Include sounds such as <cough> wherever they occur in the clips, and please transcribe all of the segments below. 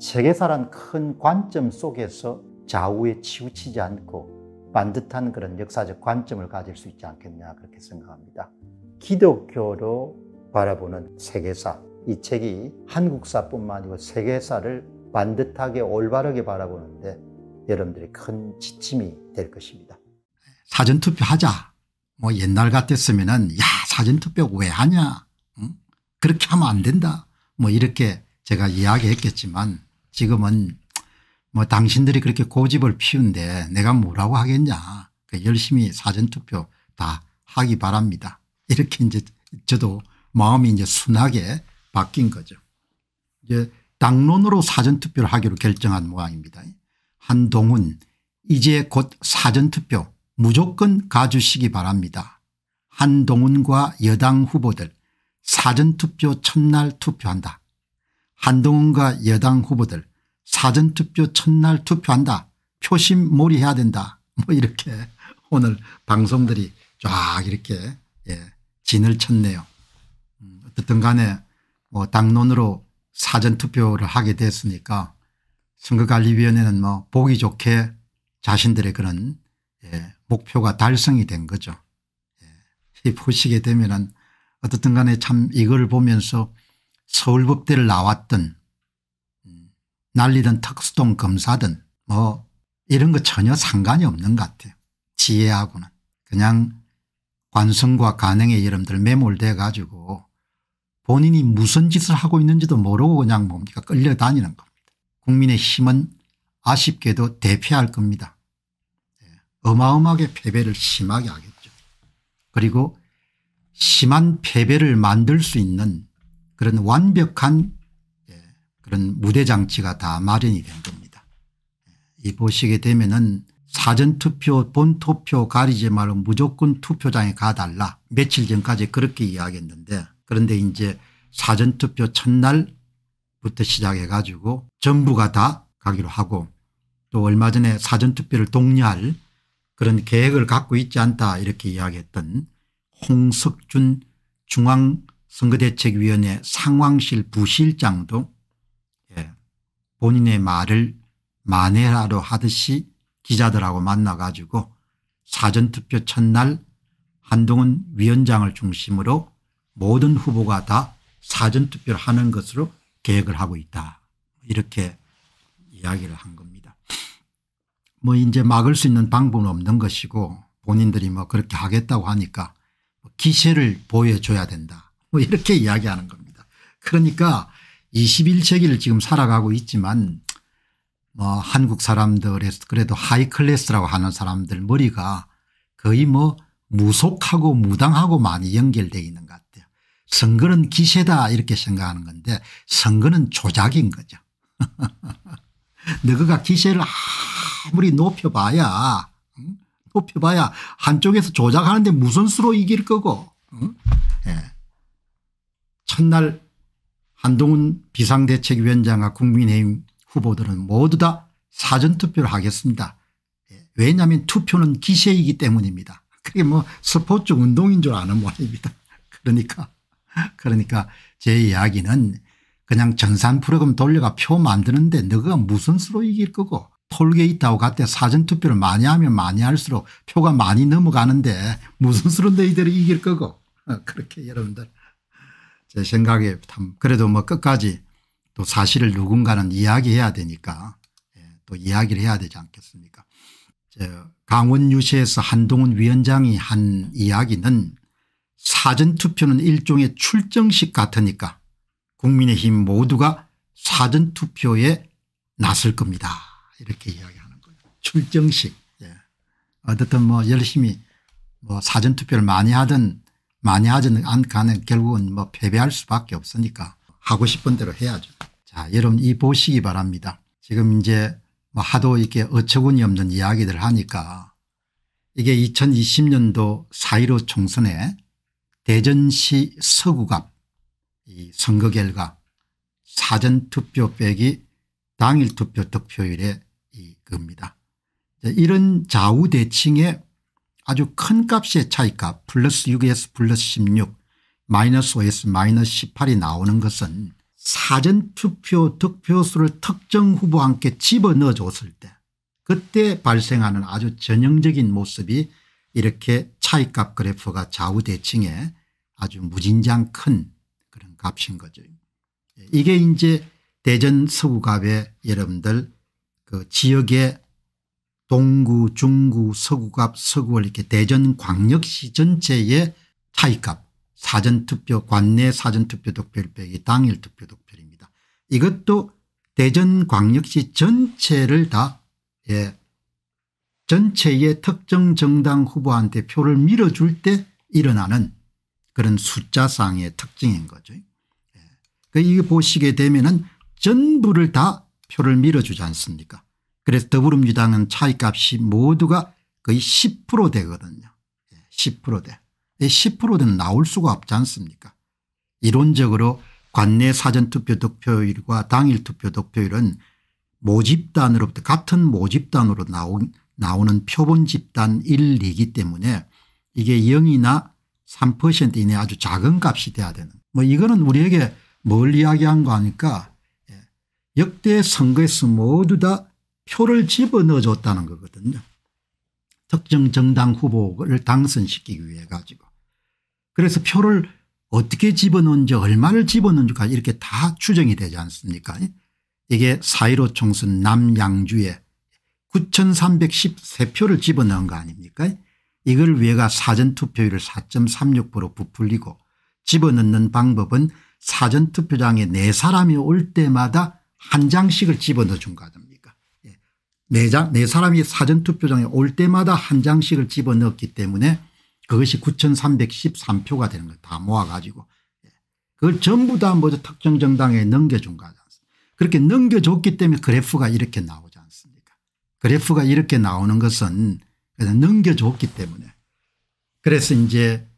세계사란 큰 관점 속에서 좌우에 치우치지 않고 반듯한 그런 역사적 관점을 가질 수 있지 않겠냐 그렇게 생각합니다. 기독교로 바라보는 세계사 이 책이 한국사뿐만 아니고 세계사를 반듯하게 올바르게 바라보는데 여러분들이 큰 지침이 될 것입니다. 사전투표 하자. 뭐 옛날 같았으면은 야 사전투표 왜 하냐. 응? 그렇게 하면 안 된다. 뭐 이렇게 제가 이야기했겠지만 지금은 뭐 당신들이 그렇게 고집을 피운데 내가 뭐라고 하겠냐 그 열심히 사전투표 다 하기 바랍니다. 이렇게 이제 저도 마음이 이제 순하게 바뀐 거죠. 이제 당론으로 사전투표를 하기로 결정한 모양입니다. 한동훈 이제 곧 사전투표 무조건 가주시기 바랍니다. 한동훈과 여당 후보들 사전투표 첫날 투표한다. 한동훈과 여당 후보들 사전투표 첫날 투표한다 표심 몰이해야 된다 뭐 이렇게 오늘 방송들이 쫙 이렇게 예, 진을 쳤네요. 음, 어쨌든 간에 뭐 당론으로 사전투표를 하게 됐으니까 선거관리위원회는 뭐 보기 좋게 자신들의 그런 예, 목표가 달성이 된 거죠. 예, 보시게 되면은 어떻든 간에 참 이걸 보면서 서울법대를 나왔든 날리던 특수동 검사든 뭐 이런 거 전혀 상관이 없는 것 같아요. 지혜하고는 그냥 관성과 간행의 이름들 매몰돼 가지고 본인이 무슨 짓을 하고 있는지도 모르고 그냥 뭡니까 끌려다니는 겁니다. 국민의 힘은 아쉽게도 대패할 겁니다. 예, 어마어마하게 패배를 심하게 하겠죠. 그리고 심한 패배를 만들 수 있는 그런 완벽한 예, 그런 무대장치가 다 마련이 된 겁니다. 예, 이 보시게 되면은 사전투표 본투표 가리지 말고 무조건 투표장에 가달라 며칠 전까지 그렇게 이야기했는데 그런데 이제 사전투표 첫날부터 시작해 가지고 전부가 다 가기로 하고 또 얼마 전에 사전투표를 독려할 그런 계획을 갖고 있지 않다 이렇게 이야기했던 홍석준 중앙 선거대책위원회 상황실 부실장도 예, 본인의 말을 만회라로 하듯이 기자들하고 만나 가지고 사전투표 첫날 한동훈 위원장을 중심으로 모든 후보가 다 사전투표를 하는 것으로 계획을 하고 있다 이렇게 이야기를 한 겁니다. 뭐 이제 막을 수 있는 방법은 없는 것이고 본인들이 뭐 그렇게 하겠다고 하니까 기세를 보여줘야 된다. 뭐 이렇게 이야기하는 겁니다. 그러니까 21세기를 지금 살아가고 있지만 뭐 한국 사람들에 그래도 하이클래스라고 하는 사람들 머리가 거의 뭐 무속하고 무당하고 많이 연결되어 있는 것 같아요. 선거는 기세다 이렇게 생각하는 건데 선거는 조작인 거죠. <laughs> 너그가 기세를 아무리 높여봐야 높여봐야 한쪽에서 조작하는데 무슨 수로 이길 거고 첫날 한동훈 비상대책위원장과 국민의힘 후보들은 모두 다 사전투표를 하겠습니다. 예, 왜냐하면 투표는 기세이기 때문입니다. 그게 뭐 스포츠 운동인 줄 아는 말입니다. <laughs> 그러니까 그러니까 제 이야기는 그냥 전산 프로그램 돌려가 표 만드는데 너가 무슨 수로 이길 거고 톨게이트하고 같아 사전투표를 많이 하면 많이 할수록 표가 많이 넘어가는데 무슨 수로 너희들이 이길 거고 <laughs> 그렇게 여러분들 제 생각에 참 그래도 뭐 끝까지 또 사실을 누군가는 이야기해야 되니까 예, 또 이야기를 해야 되지 않겠습니까 강원 유세에서 한동훈 위원장이 한 이야기는 사전투표는 일종의 출정식 같으니까 국민의힘 모두가 사전투표에 나설 겁니다. 이렇게 이야기하는 거예요. 출정식. 예. 어쨌든 뭐 열심히 뭐 사전투표를 많이 하든 많이 하지는 않가는 결국은 뭐 패배할 수밖에 없으니까 하고 싶은 대로 해야죠. 자 여러분 이 보시기 바랍니다. 지금 이제 뭐 하도 이렇게 어처구니 없는 이야기들 하니까 이게 2020년도 4.15 총선에 대전시 서구갑 이 선거 결과 사전투표 빼기 당일 투표 득표율의 이겁니다. 이런 좌우대칭의 아주 큰 값의 차이가 플러스 6에서 플러스 16 마이너스 5에서 마이너스 18이 나오는 것은 사전투표 득표수를 특정 후보와 함께 집어넣어줬을 때 그때 발생하는 아주 전형적인 모습이 이렇게 차이값 그래프가 좌우대칭에 아주 무진장 큰 그런 값인 거죠. 이게 이제 대전 서구갑의 여러분들 그 지역의 동구 중구 서구 앞 서구을 이렇게 대전광역시 전체의 차이값 사전투표 관내 사전투표 득표율 빼기 당일 투표 득표입니다 이것도 대전광역시 전체를 다 예, 전체의 특정 정당 후보한테 표를 밀어줄 때 일어나는 그런 숫자상의 특징인 거죠. 예. 그 이거 보시게 되면 은 전부를 다 표를 밀어주지 않습니까 그래서 더불어민주당은 차이값이 모두가 거의 10% 되거든요. 10% 돼. 10%는 나올 수가 없지 않습니까 이론적으로 관내 사전투표 득표율과 당일 투표 득표율은 모집단으로부터 같은 모집단으로 나온, 나오는 표본 집단 1, 2기 때문에 이게 0이나 3% 이내 아주 작은 값이 돼야 되는 뭐 이거는 우리에게 뭘 이야기한 거 아니까 예, 역대 선거에서 모두 다 표를 집어넣어 줬다는 거거든요. 특정 정당 후보를 당선시키기 위해 가지고. 그래서 표를 어떻게 집어넣은지 얼마를 집어넣은지까지 이렇게 다 추정이 되지 않습니까 이게 4.15 총선 남양주에 9313표를 집어넣은 거 아닙니까 이걸 위해가 사전투표율 4.36% 부풀리고 집어넣는 방법은 사전투표장에 네 사람이 올 때마다 한 장씩을 집어넣어 준거니까 네 장, 네 사람이 사전투표장에 올 때마다 한 장씩을 집어넣었기 때문에 그것이 9,313표가 되는 거예요. 다 모아가지고. 예. 그걸 전부 다 먼저 뭐 특정 정당에 넘겨준 거지 않습니까? 그렇게 넘겨줬기 때문에 그래프가 이렇게 나오지 않습니까? 그래프가 이렇게 나오는 것은 넘겨줬기 때문에. 그래서 이제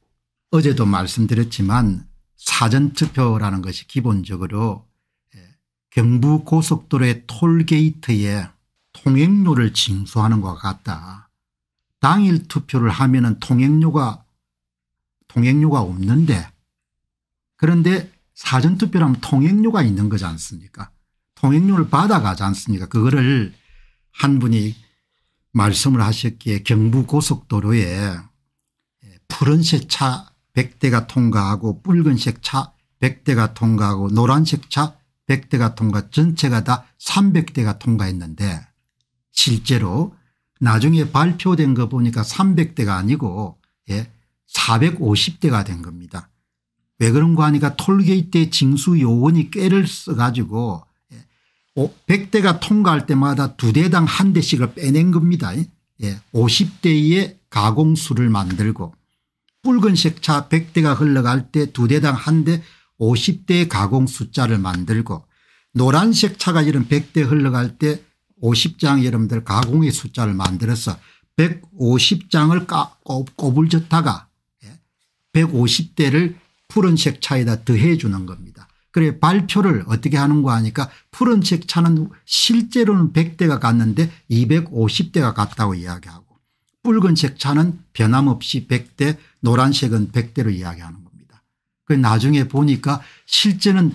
어제도 말씀드렸지만 사전투표라는 것이 기본적으로 예, 경부고속도로의 톨게이트에 통행료를 징수하는 것 같다. 당일 투표를 하면 은 통행료가 통행료가 없는데 그런데 사전투표를 하면 통행료가 있는 거지 않습니까 통행료를 받아가지 않습니까 그거를 한 분이 말씀을 하셨기에 경부고속도로에 예, 푸른색 차 100대가 통과하고 붉은색 차 100대가 통과하고 노란색 차 100대가 통과 전체가 다 300대가 통과했는데 실제로 나중에 발표된 거 보니까 300대가 아니고 예, 450대가 된 겁니다. 왜 그런 거 하니까 톨게이트 징수 요원이 꾀를 써가지고 100대가 예, 통과할 때마다 두 대당 한 대씩을 빼낸 겁니다. 예, 50대의 가공수를 만들고 붉은색 차 100대가 흘러갈 때 두 대당 한 대 50대의 가공 숫자를 만들고 노란색 차가 이런 100대 흘러갈 때 50장 여러분들 가공의 숫자를 만들어서 150장을 꼬불젓다가 150대를 예, 푸른색 차에다 더해 주는 겁니다. 그래 발표를 어떻게 하는거 하니까 푸른색 차는 실제로는 100대가 갔는데 250대가 갔다고 이야기하고 붉은색 차는 변함없이 100대 노란색은 100대로 이야기하는 겁니다. 그 나중에 보니까 실제는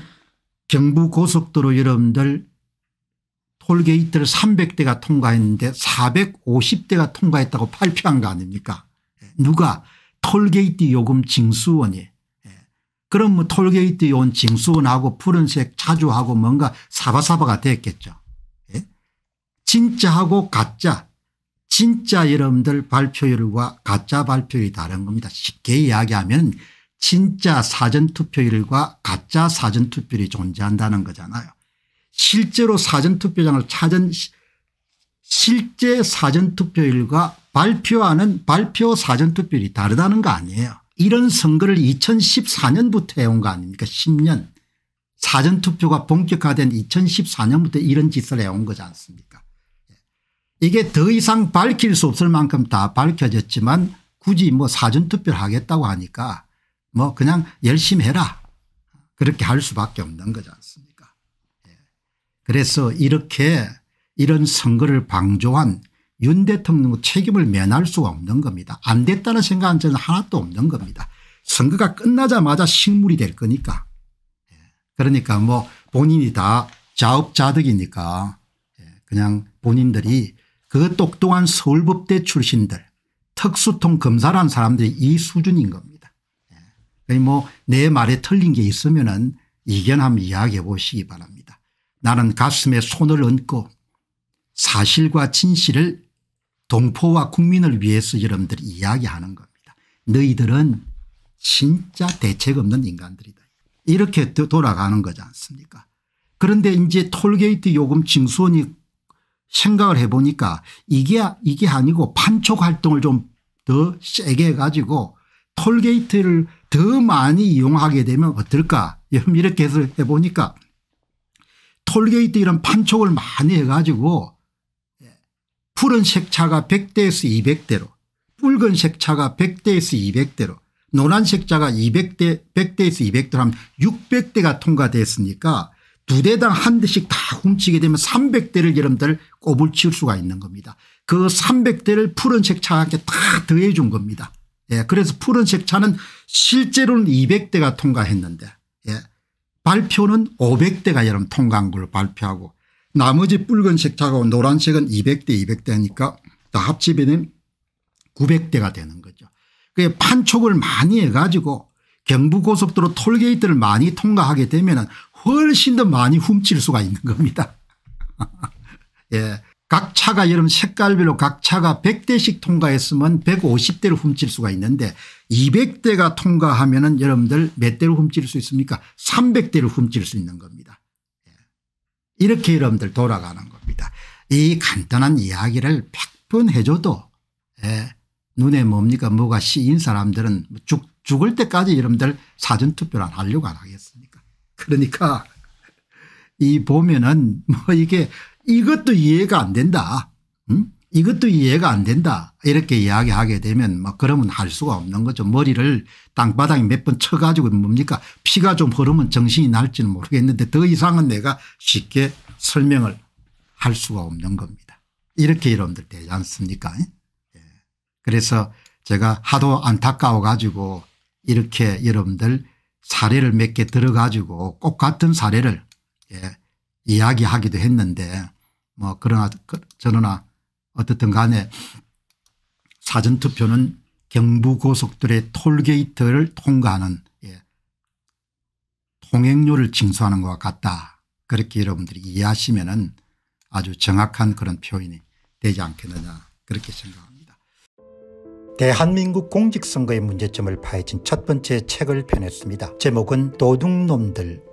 경부고속도로 여러분들 톨게이트를 300대가 통과했는데 450대가 통과했다고 발표한 거 아닙니까 예, 누가 톨게이트 요금 징수원이 예, 그럼 뭐 톨게이트 요원 징수원하고 푸른색 자주하고 뭔가 사바사바가 됐겠죠 예? 진짜하고 가짜 진짜 여러분들 발표율과 가짜 발표율이 다른 겁니다 쉽게 이야기하면 진짜 사전투표율과 가짜 사전투표율이 존재한다는 거잖아요 실제로 사전투표장을 찾은 실제 사전투표율과 발표하는 발표 사전투표율이 다르다는 거 아니에요. 이런 선거를 2014년부터 해온 거 아닙니까 10년 사전투표가 본격화된 2014년부터 이런 짓을 해온 거지 않습니까 예. 이게 더 이상 밝힐 수 없을 만큼 다 밝혀졌지만 굳이 뭐 사전투표를 하겠다고 하니까 뭐 그냥 열심히 해라 그렇게 할 수밖에 없는 거지 않습니까 그래서 이렇게 이런 선거를 방조한 윤 대통령 책임을 면할 수가 없는 겁니다. 안 됐다는 생각은 저는 하나도 없는 겁니다. 선거가 끝나자마자 식물이 될 거니까. 예. 그러니까 뭐 본인이 다 자업자득이니까 예. 그냥 본인들이 그 똑똑한 서울법대 출신들 특수통 검사란 사람들이 이 수준인 겁니다. 예. 뭐내 말에 틀린 게 있으면 은 이견함 이야기해 보시기 바랍니다. 나는 가슴에 손을 얹고 사실과 진실을 동포와 국민을 위해서 여러분들이 야기하는 겁니다. 너희들은 진짜 대책 없는 인간들이다. 이렇게 돌아가는 거지 않습니까 그런데 이제 톨게이트 요금 징수원이 생각을 해보니까 이게 이게 아니고 판촉 활동을 좀 더 세게 해가지고 톨게이트를 더 많이 이용하게 되면 어떨까 이렇게 해서 해보니까 톨게이트 이런 판촉을 많이 해가지고 푸른색 차가 100대에서 200대로 붉은색 차가 100대에서 200대로 노란색 차가 200대 100대에서 200대로 하면 600대가 통과됐으니까 두 대당 한 대씩 다 훔치게 되면 300대를 여러분들 꼽을 치울 수가 있는 겁니다. 그 300대를 푸른색 차한테 다 더해 준 겁니다. 예, 그래서 푸른색 차는 실제로는 200대가 통과했는데 예, 발표는 500대가 여러분 통과한 걸 발표하고 나머지 붉은색하고 노란색은 200대 200대니까 다 합치면 900대가 되는 거죠. 그게 판촉을 많이 해가지고 경부고속도로 톨게이트를 많이 통과하게 되면 훨씬 더 많이 훔칠 수가 있는 겁니다. <laughs> 예. 각 차가 여러분 색깔별로 각 차가 100대씩 통과했으면 150대를 훔칠 수가 있는데 200대가 통과하면 은 여러분들 몇 대를 훔칠 수 있습니까 300대를 훔칠 수 있는 겁니다. 예. 이렇게 여러분들 돌아가는 겁니다. 이 간단한 이야기를 100번 해줘도 예, 눈에 뭡니까 뭐가 씌인 사람들은 죽, 죽을 때까지 여러분들 사전투표를 하려고 안 하겠습니까 그러니까 <laughs> 이 보면은 뭐 이게 이것도 이해가 안 된다. 음? 이것도 이해가 안 된다 이렇게 이야기하게 되면 막 그러면 할 수가 없는 거죠. 머리를 땅바닥에 몇 번 쳐가지고 뭡니까 피가 좀 흐르면 정신이 날지는 모르겠는데 더 이상은 내가 쉽게 설명을 할 수가 없는 겁니다. 이렇게 여러분들 되지 않습니까 예. 그래서 제가 하도 안타까워 가지고 이렇게 여러분들 사례를 몇 개 들어 가지고 꼭 같은 사례를 예. 이야기하기도 했는데 뭐 그러나 그, 저러나 어떻든 간에 사전투표는 경부고속도로의 톨게이트를 통과하는 예, 통행료를 징수하는 것 같다. 그렇게 여러분들이 이해하시면 은 아주 정확한 그런 표현이 되지 않겠느냐 그렇게 생각합니다. 대한민국 공직선거의 문제점을 파헤친 첫 번째 책을 펴냈습니다. 제목은 도둑놈들